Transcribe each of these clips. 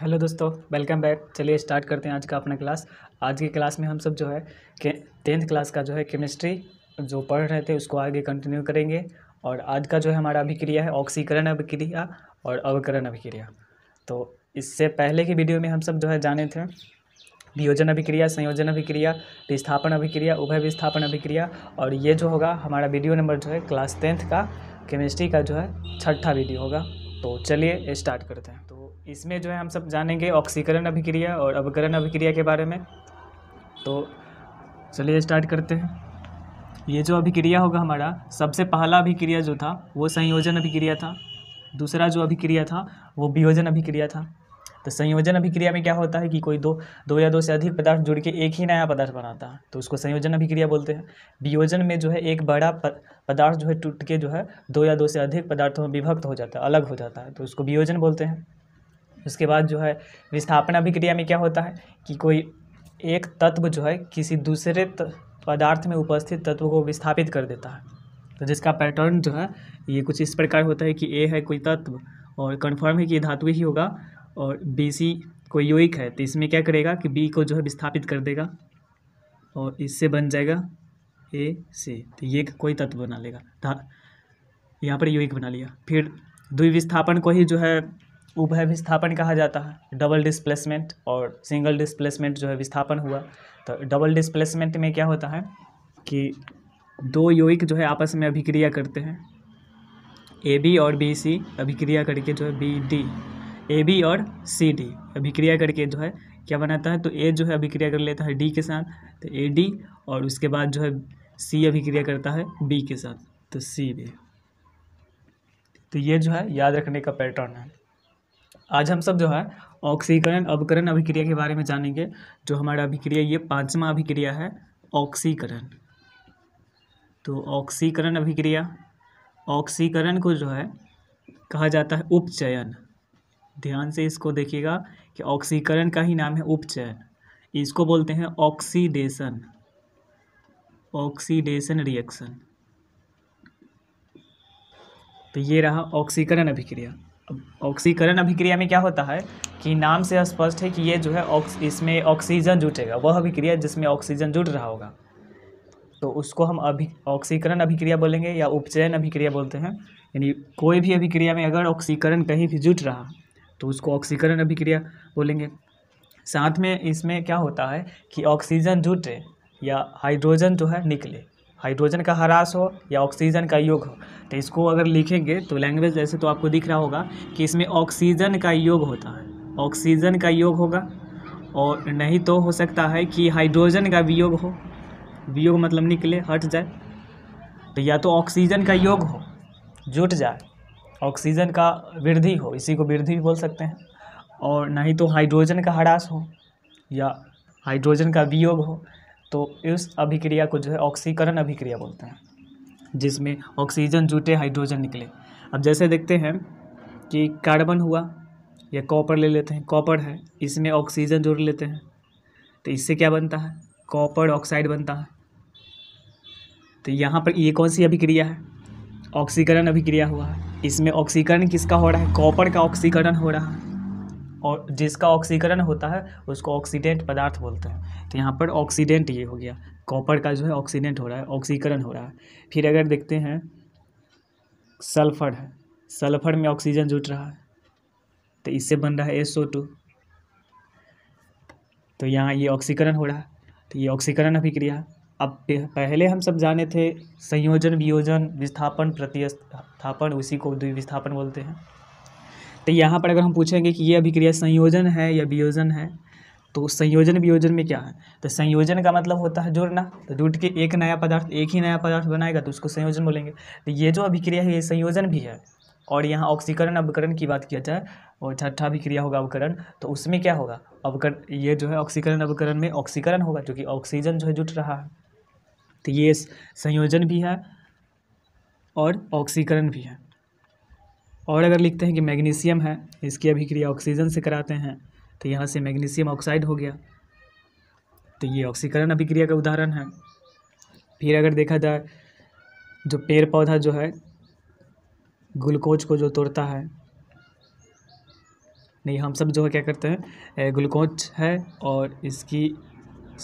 hello दोस्तों welcome back चलिए start करते हैं आज का अपना क्लास आज की क्लास में हम सब जो है के टेंथ क्लास का जो है केमिस्ट्री जो पढ़ रहे थे उसको आगे कंटिन्यू करेंगे और आज का जो है हमारा अभिक्रिया है ऑक्सीकरण अभिक्रिया और अवकरण अभिक्रिया तो इससे पहले की वीडियो में हम सब जो है जाने थे वियोजन अभिक्रिया संयोजन अभिक्रिया विस्थापन अभिक्रिया उभय विस्थापन अभिक्रिया और ये जो होगा हमारा वीडियो नंबर जो है क्लास टेंथ का केमिस्ट्री का जो है छठा वीडियो होगा तो चलिए स्टार्ट करते हैं तो इसमें जो है हम सब जानेंगे ऑक्सीकरण अभिक्रिया और अवकरण अभिक्रिया के बारे में तो चलिए स्टार्ट करते हैं ये जो अभिक्रिया होगा हमारा सबसे पहला अभिक्रिया जो था वो संयोजन अभिक्रिया था दूसरा जो अभिक्रिया था वो वियोजन अभिक्रिया था तो संयोजन अभिक्रिया में क्या होता है कि कोई दो दो या दो से अधिक पदार्थ जुड़ के एक ही नया पदार्थ बनाता है तो उसको संयोजन अभिक्रिया बोलते हैं वियोजन में जो है एक बड़ा पदार्थ जो है टूट के जो है दो या दो से अधिक पदार्थों में विभक्त हो जाता है अलग हो जाता है तो उसको वियोजन बोलते हैं उसके बाद जो है विस्थापना अभिक्रिया में क्या होता है कि कोई एक तत्व जो है किसी दूसरे पदार्थ में उपस्थित तत्व को विस्थापित कर देता है तो जिसका पैटर्न जो है ये कुछ इस प्रकार होता है कि ए है कोई तत्व और कन्फर्म है कि ये धातु ही होगा और बी सी कोई योग है तो इसमें क्या करेगा कि बी को जो है विस्थापित कर देगा और इससे बन जाएगा ए से तो ये कोई तत्व बना लेगा यहाँ पर योग बना लिया फिर द्विविस्थापन को ही जो है उभय विस्थापन कहा जाता है डबल डिस्प्लेसमेंट और सिंगल डिस्प्लेसमेंट जो है विस्थापन हुआ तो डबल डिस्प्लेसमेंट में क्या होता है कि दो यौगिक जो है आपस में अभिक्रिया करते हैं ए बी और बी सी अभिक्रिया करके जो है बी डी ए बी और सी डी अभिक्रिया करके जो है क्या बनाता है तो ए जो है अभिक्रिया कर लेता है डी के साथ तो ए डी और उसके बाद जो है सी अभिक्रिया करता है बी के साथ तो सी बी तो ये जो है याद रखने का पैटर्न है आज हम सब जो है ऑक्सीकरण अवकरण अभिक्रिया के बारे में जानेंगे जो हमारा अभिक्रिया ये पांचवा अभिक्रिया है ऑक्सीकरण तो ऑक्सीकरण अभिक्रिया ऑक्सीकरण को जो है कहा जाता है उपचयन ध्यान से इसको देखिएगा कि ऑक्सीकरण का ही नाम है उपचयन इसको बोलते हैं ऑक्सीडेशन ऑक्सीडेशन रिएक्शन तो ये रहा ऑक्सीकरण अभिक्रिया ऑक्सीकरण अभिक्रिया में क्या होता है कि नाम से स्पष्ट है कि ये जो है ऑक्स इसमें ऑक्सीजन जुटेगा वह अभिक्रिया जिसमें ऑक्सीजन जुट रहा होगा तो उसको हम अभि ऑक्सीकरण अभिक्रिया बोलेंगे या उपचयन अभिक्रिया बोलते हैं यानी कोई भी अभिक्रिया में अगर ऑक्सीकरण कहीं भी जुट रहा तो उसको ऑक्सीकरण अभिक्रिया बोलेंगे साथ में इसमें क्या होता है कि ऑक्सीजन जुटे या हाइड्रोजन जो है निकले हाइड्रोजन का हरास हो या ऑक्सीजन का योग हो तो इसको अगर लिखेंगे तो लैंग्वेज जैसे तो आपको दिख रहा होगा कि इसमें ऑक्सीजन का योग होता है ऑक्सीजन का योग होगा और नहीं तो हो सकता है कि हाइड्रोजन का वियोग हो वियोग मतलब निकले हट जाए तो या तो ऑक्सीजन का योग हो जुट जाए ऑक्सीजन का वृद्धि हो इसी को वृद्धि भी बोल सकते हैं और नहीं तो हाइड्रोजन का हरास हो या हाइड्रोजन का वियोग हो तो इस अभिक्रिया को जो है ऑक्सीकरण अभिक्रिया बोलते हैं जिसमें ऑक्सीजन जुटे हाइड्रोजन निकले अब जैसे देखते हैं कि कार्बन हुआ या कॉपर ले लेते हैं कॉपर है इसमें ऑक्सीजन जोड़ लेते हैं तो इससे क्या बनता है कॉपर ऑक्साइड बनता है तो यहाँ पर ये कौन सी अभिक्रिया है ऑक्सीकरण अभिक्रिया हुआ है इसमें ऑक्सीकरण किसका हो रहा है कॉपर का ऑक्सीकरण हो रहा है और जिसका ऑक्सीकरण होता है उसको ऑक्सीडेंट पदार्थ बोलते हैं तो यहाँ पर ऑक्सीडेंट ये हो गया कॉपर का जो है ऑक्सीडेंट हो रहा है ऑक्सीकरण हो रहा है फिर अगर देखते हैं सल्फर है सल्फर में ऑक्सीजन जुट रहा है तो इससे बन रहा है एस ओ टू तो यहाँ ये ऑक्सीकरण हो रहा है तो ये ऑक्सीकरण अभिक्रिया अब पहले हम सब जाने थे संयोजन वियोजन विस्थापन प्रतिस्थापन उसी को द्विविस्थापन बोलते हैं तो यहाँ पर अगर हम पूछेंगे कि ये अभिक्रिया संयोजन है या वियोजन है तो संयोजन वियोजन में क्या है तो संयोजन का मतलब होता है जुड़ना तो जुट के एक नया पदार्थ एक ही नया पदार्थ बनाएगा तो उसको संयोजन बोलेंगे तो ये जो अभिक्रिया है ये संयोजन भी है और यहाँ ऑक्सीकरण अवकरण की बात किया जाए और छठा अभिक्रिया होगा अवकरण तो उसमें क्या होगा अवकरण ये जो है ऑक्सीकरण अवकरण में ऑक्सीकरण होगा क्योंकि ऑक्सीजन जो है जुट रहा है तो ये संयोजन भी है और ऑक्सीकरण भी है और अगर लिखते हैं कि मैग्नीशियम है इसकी अभिक्रिया ऑक्सीजन से कराते हैं तो यहाँ से मैग्नीशियम ऑक्साइड हो गया तो ये ऑक्सीकरण अभिक्रिया का उदाहरण है फिर अगर देखा जाए जो पेड़ पौधा जो है ग्लूकोज को जो तोड़ता है नहीं हम सब जो है क्या करते हैं ग्लूकोज है और इसकी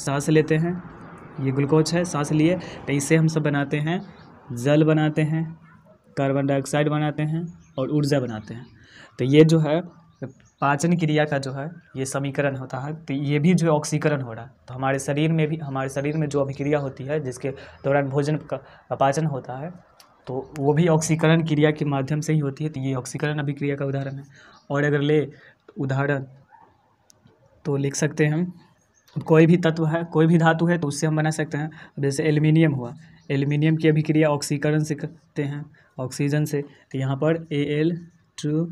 सांस लेते हैं ये ग्लूकोज है सांस लिए तो इसे हम सब बनाते हैं जल बनाते हैं कार्बन डाइऑक्साइड बनाते हैं और ऊर्जा बनाते हैं तो ये जो है पाचन क्रिया का जो है ये समीकरण होता है तो ये भी जो ऑक्सीकरण हो रहा है तो हमारे शरीर में भी हमारे शरीर में जो अभिक्रिया होती है जिसके दौरान भोजन का पाचन होता है तो वो भी ऑक्सीकरण क्रिया के माध्यम से ही होती है तो ये ऑक्सीकरण अभिक्रिया का उदाहरण है और अगर ले उदाहरण तो लिख सकते हैं हम कोई भी तत्व है कोई भी धातु है तो उससे हम बना सकते हैं जैसे एल्यूमिनियम हुआ एल्यूमिनियम की अभिक्रिया ऑक्सीकरण से करते हैं ऑक्सीजन से तो यहाँ पर A L two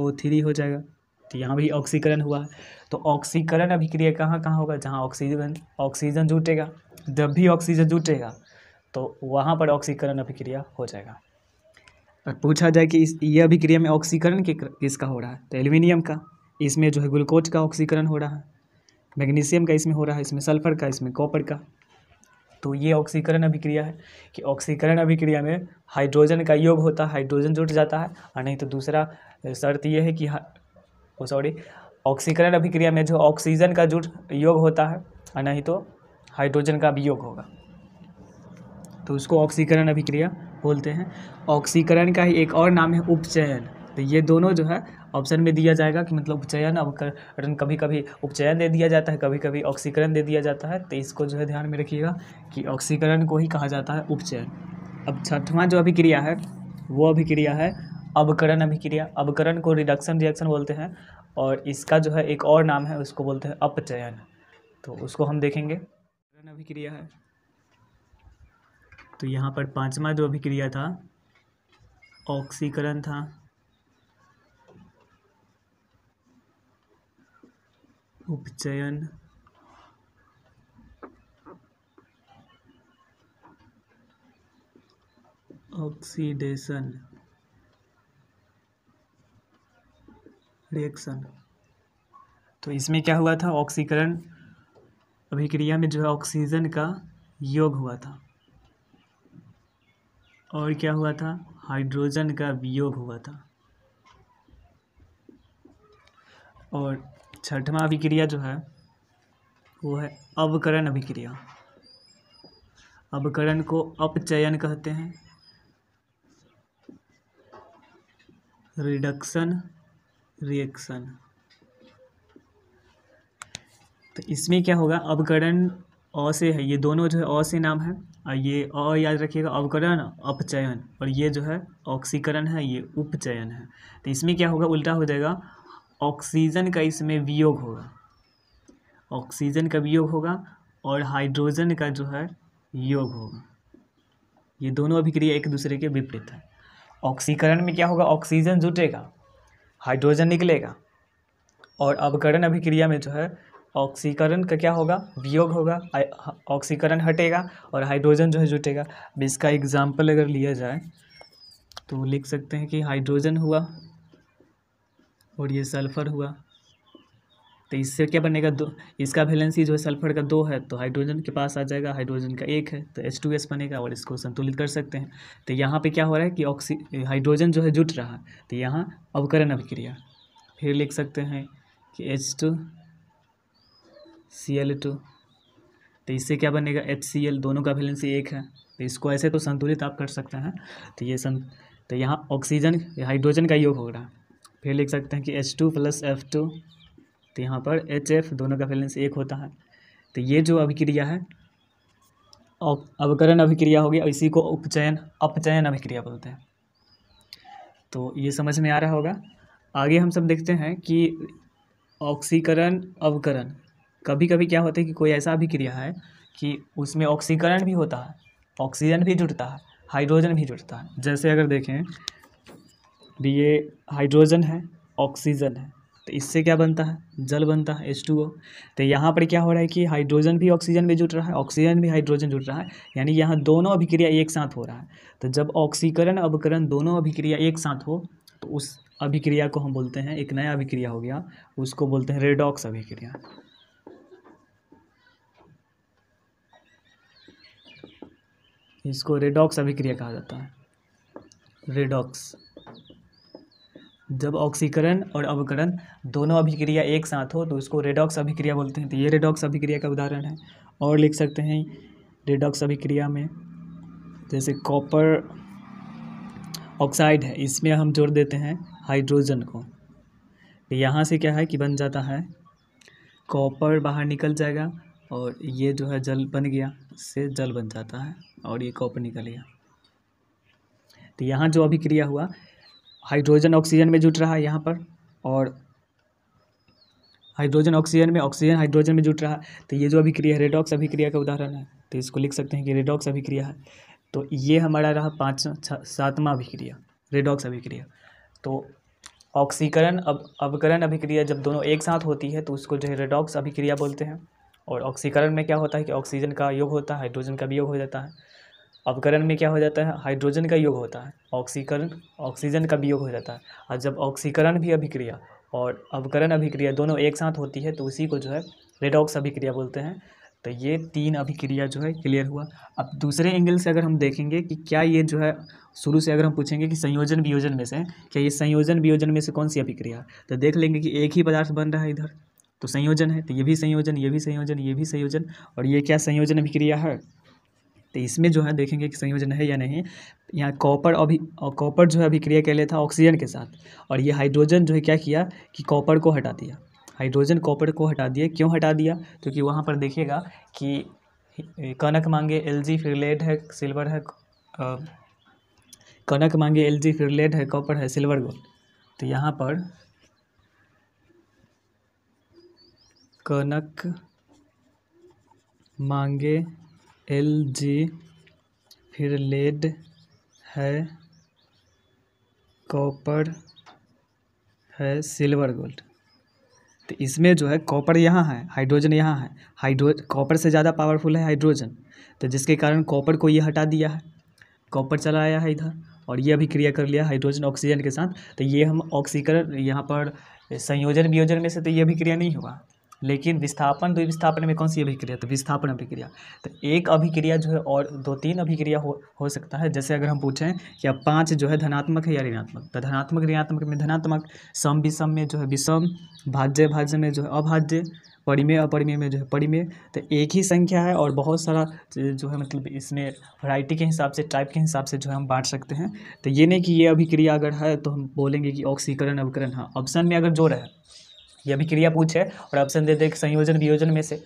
O three हो जाएगा तो यहाँ भी ऑक्सीकरण हुआ है तो ऑक्सीकरण अभिक्रिया कहाँ कहाँ होगा जहाँ ऑक्सीजन ऑक्सीजन जुटेगा जब भी ऑक्सीजन जुटेगा तो वहाँ पर ऑक्सीकरण अभिक्रिया हो जाएगा और पूछा जाए कि इस ये अभिक्रिया में ऑक्सीकरण किसका हो रहा है तो एल्यूमिनियम का इसमें जो है ग्लूकोज का ऑक्सीकरण हो रहा है मैग्नीशियम का इसमें हो रहा है इसमें सल्फर का इसमें कॉपर का तो ये ऑक्सीकरण अभिक्रिया है कि ऑक्सीकरण अभिक्रिया में हाइड्रोजन का योग होता है हाइड्रोजन जुट जाता है और नहीं तो दूसरा शर्त ये है कि ओ सॉरी ऑक्सीकरण अभिक्रिया में जो ऑक्सीजन का जुट योग होता है और नहीं तो हाइड्रोजन का भी योग होगा तो उसको ऑक्सीकरण अभिक्रिया बोलते हैं ऑक्सीकरण का ही एक और नाम है उपचयन तो ये दोनों जो है ऑप्शन में दिया जाएगा कि मतलब उपचयन अवकरण कभी कभी उपचयन दे दिया जाता है कभी कभी ऑक्सीकरण दे दिया जाता है तो इसको जो है ध्यान में रखिएगा कि ऑक्सीकरण को ही कहा जाता है उपचयन अब छठवां जो अभिक्रिया है वो अभिक्रिया है अवकरण अभिक्रिया अवकरण को रिडक्शन रिएक्शन बोलते हैं और इसका जो है एक और नाम है उसको बोलते हैं अपचयन तो उसको हम देखेंगे अभिक्रिया है तो यहाँ पर पांचवा जो अभिक्रिया था ऑक्सीकरण था उपचयन ऑक्सीडेशन रिएक्शन तो इसमें क्या हुआ था ऑक्सीकरण अभिक्रिया में जो है ऑक्सीजन का योग हुआ था और क्या हुआ था हाइड्रोजन का वियोग हुआ था और छठवा अभिक्रिया जो है वो है अवकरण अभिक्रिया अवकरण को अपचयन कहते हैं रिडक्शन रिएक्शन तो इसमें क्या होगा अवकरण अ से है ये दोनों जो है अ से नाम है और ये अ याद रखिएगा अवकरण अपचयन और ये जो है ऑक्सीकरण है ये उपचयन है तो इसमें क्या होगा उल्टा हो जाएगा ऑक्सीजन का इसमें वियोग होगा ऑक्सीजन का वियोग होगा और हाइड्रोजन का जो है योग होगा ये दोनों अभिक्रिया एक दूसरे के विपरीत है ऑक्सीकरण में क्या होगा ऑक्सीजन जुटेगा हाइड्रोजन निकलेगा और अवकरण अभिक्रिया में जो है ऑक्सीकरण का क्या होगा वियोग होगा ऑक्सीकरण हटेगा और हाइड्रोजन जो है जुटेगा अब इसका एग्जाम्पल अगर लिया जाए तो लिख सकते हैं कि हाइड्रोजन हुआ और ये सल्फ़र हुआ तो इससे क्या बनेगा दो इसका वैलेंसी जो है सल्फर का दो है तो हाइड्रोजन के पास आ जाएगा हाइड्रोजन का एक है तो एच टू एस बनेगा और इसको संतुलित कर सकते हैं तो यहाँ पे क्या हो रहा है कि ऑक्सी हाइड्रोजन जो है जुट रहा है तो यहाँ अवकरण अभिक्रिया फिर लिख सकते हैं कि H two C L two तो इससे क्या बनेगा एच सी एल दोनों का वैलेंसी एक है तो इसको ऐसे तो संतुलित आप कर सकते हैं तो ये सं तो यहाँ ऑक्सीजन हाइड्रोजन का योग हो रहा है फिर लिख सकते हैं कि H two plus F two तो यहाँ पर एच एफ दोनों का वैलेंस एक होता है तो ये जो अभिक्रिया है अवकरण अभिक्रिया हो गया इसी को उपचयन अपचयन अभिक्रिया बोलते हैं तो ये समझ में आ रहा होगा आगे हम सब देखते हैं कि ऑक्सीकरण अवकरण कभी कभी क्या होता है कि कोई ऐसा अभिक्रिया है कि उसमें ऑक्सीकरण भी होता है ऑक्सीजन भी जुड़ता है हाइड्रोजन भी जुड़ता है जैसे अगर देखें भी ये हाइड्रोजन है ऑक्सीजन है तो इससे क्या बनता है जल बनता है एच टू ओ तो यहाँ पर क्या हो रहा है कि हाइड्रोजन भी ऑक्सीजन में जुट रहा है ऑक्सीजन भी हाइड्रोजन जुट रहा है यानी यहाँ दोनों अभिक्रिया एक साथ हो रहा है तो जब ऑक्सीकरण अवकरण दोनों अभिक्रिया एक साथ हो तो उस अभिक्रिया को हम बोलते हैं एक नया अभिक्रिया हो गया उसको बोलते हैं रेडॉक्स अभिक्रिया इसको रेडॉक्स अभिक्रिया कहा जाता है रेडॉक्स जब ऑक्सीकरण और अवकरण दोनों अभिक्रिया एक साथ हो तो उसको रेडॉक्स अभिक्रिया बोलते हैं तो ये रेडॉक्स अभिक्रिया का उदाहरण है और लिख सकते हैं रेडॉक्स अभिक्रिया में जैसे कॉपर ऑक्साइड है इसमें हम जोड़ देते हैं हाइड्रोजन को तो यहाँ से क्या है कि बन जाता है कॉपर बाहर निकल जाएगा और ये जो है जल बन गया इससे जल बन जाता है और ये कॉपर निकल गया तो यहाँ जो अभिक्रिया हुआ हाइड्रोजन ऑक्सीजन में जुट रहा है यहाँ पर और हाइड्रोजन ऑक्सीजन में ऑक्सीजन हाइड्रोजन में जुट रहा है तो ये जो अभिक्रिया है रेडॉक्स अभिक्रिया का उदाहरण है तो इसको लिख सकते हैं कि रेडॉक्स अभिक्रिया है तो ये हमारा रहा पाँच सातवां अभिक्रिया रेडॉक्स अभिक्रिया तो ऑक्सीकरण अब अवकरण अभिक्रिया जब दोनों एक साथ होती है तो उसको जो है रेडॉक्स अभिक्रिया बोलते हैं और ऑक्सीकरण में क्या होता है कि ऑक्सीजन का योग होता है हाइड्रोजन का भी योग हो जाता है अपकरण में क्या हो जाता है हाइड्रोजन का योग होता है ऑक्सीकरण ऑक्सीजन का भी योग हो जाता है और जब ऑक्सीकरण भी अभिक्रिया और अवकरण अभिक्रिया दोनों एक साथ होती है तो उसी को जो है रेडॉक्स अभिक्रिया बोलते हैं तो ये तीन अभिक्रिया जो है क्लियर हुआ अब दूसरे एंगल से अगर हम देखेंगे कि क्या ये जो है शुरू से अगर हम पूछेंगे कि संयोजन वियोजन में से क्या ये संयोजन वियोजन में से कौन सी अभिक्रिया तो देख लेंगे कि एक ही पदार्थ बन रहा है इधर तो संयोजन है तो ये भी संयोजन ये भी संयोजन ये भी संयोजन और ये क्या संयोजन अभिक्रिया है तो इसमें जो है देखेंगे कि संयोजन है या नहीं यहाँ कॉपर अभी कॉपर जो है अभिक्रिया कर लिया था ऑक्सीजन के साथ और ये हाइड्रोजन जो है क्या किया कि कॉपर को हटा दिया हाइड्रोजन कॉपर को हटा दिया क्यों हटा दिया क्योंकि वहाँ पर देखिएगा कि कनक मांगे एल जी फिर लेड है सिल्वर है कनक मांगे एल जी फिर लेड है कॉपर है सिल्वर गोल्ड तो यहाँ पर कनक मांगे एल जी फिर लेड है कॉपर है सिल्वर गोल्ड तो इसमें जो है कॉपर यहाँ है हाइड्रोजन यहाँ है हाइड्रो कॉपर से ज़्यादा पावरफुल है हाइड्रोजन तो जिसके कारण कॉपर को ये हटा दिया है कॉपर चला आया है इधर और ये अभी क्रिया कर लिया हाइड्रोजन ऑक्सीजन के साथ तो ये हम ऑक्सीकरण यहाँ पर संयोजन वियोजन में से तो ये अभी क्रिया नहीं हुआ लेकिन विस्थापन तो विस्थापन में कौन सी अभिक्रिया तो विस्थापन अभिक्रिया तो एक अभिक्रिया जो है और दो तीन अभिक्रिया हो हो सकता है जैसे अगर हम पूछें कि अब पाँच जो है धनात्मक है या ऋणात्मक तो धनात्मक ऋणात्मक में धनात्मक सम विषम में जो है विषम भाज्य भाज्य में जो है अभाज्य परिमेय अपरिमेय में जो है परिमेय तो एक ही संख्या है और बहुत सारा जो है मतलब इसमें वैरायटी के हिसाब से टाइप के हिसाब से जो है हम बांट सकते हैं तो ये नहीं कि ये अभिक्रिया अगर है तो हम बोलेंगे कि ऑक्सीकरण अवकरण हाँ ऑप्शन में अगर जो रहे ये भी क्रिया पूछ है और ऑप्शन दे दे संयोजन वियोजन में से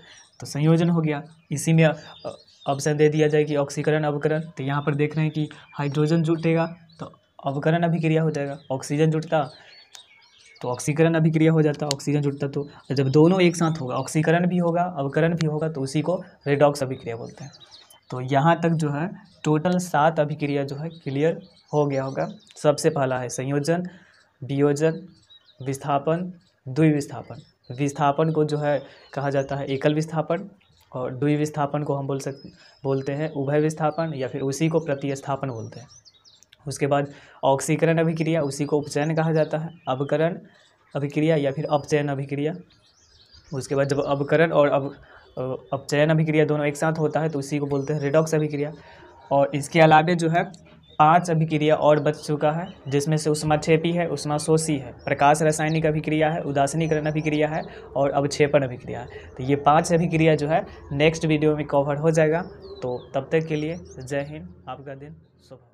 तो संयोजन हो गया इसी में ऑप्शन दे दिया जाए कि ऑक्सीकरण अवकरण तो यहाँ पर देख रहे हैं कि हाइड्रोजन जुटेगा तो अवकरण अभिक्रिया हो जाएगा ऑक्सीजन जुटता तो ऑक्सीकरण अभिक्रिया हो जाता ऑक्सीजन जुटता तो जब दोनों एक साथ होगा ऑक्सीकरण भी होगा अवकरण भी होगा तो उसी को रेडॉक्स अभिक्रिया बोलते हैं तो यहाँ तक जो है टोटल सात अभिक्रिया जो है क्लियर हो गया होगा सबसे पहला है संयोजन वियोजन विस्थापन द्विविस्थापन विस्थापन को जो है कहा जाता है एकल विस्थापन और द्वि विस्थापन को हम बोल सक बोलते हैं उभय विस्थापन या फिर उसी को प्रतिस्थापन बोलते हैं उसके बाद ऑक्सीकरण अभिक्रिया उसी को उपचयन कहा जाता है अवकरण अभिक्रिया या फिर अपचयन अभिक्रिया उसके बाद जब अवकरण और अब अपचयन अभिक्रिया दोनों एक साथ होता है तो उसी को बोलते हैं रिडॉक्स अभिक्रिया और इसके अलावा जो है पांच अभिक्रिया और बच चुका है जिसमें से उष्मा छेपी है उष्मा शोषी है प्रकाश रासायनिक अभिक्रिया है उदासनीकरण अभिक्रिया है और अवक्षेपण अभिक्रिया है तो ये पांच अभिक्रिया जो है नेक्स्ट वीडियो में कवर हो जाएगा तो तब तक के लिए जय हिंद आपका दिन शुभ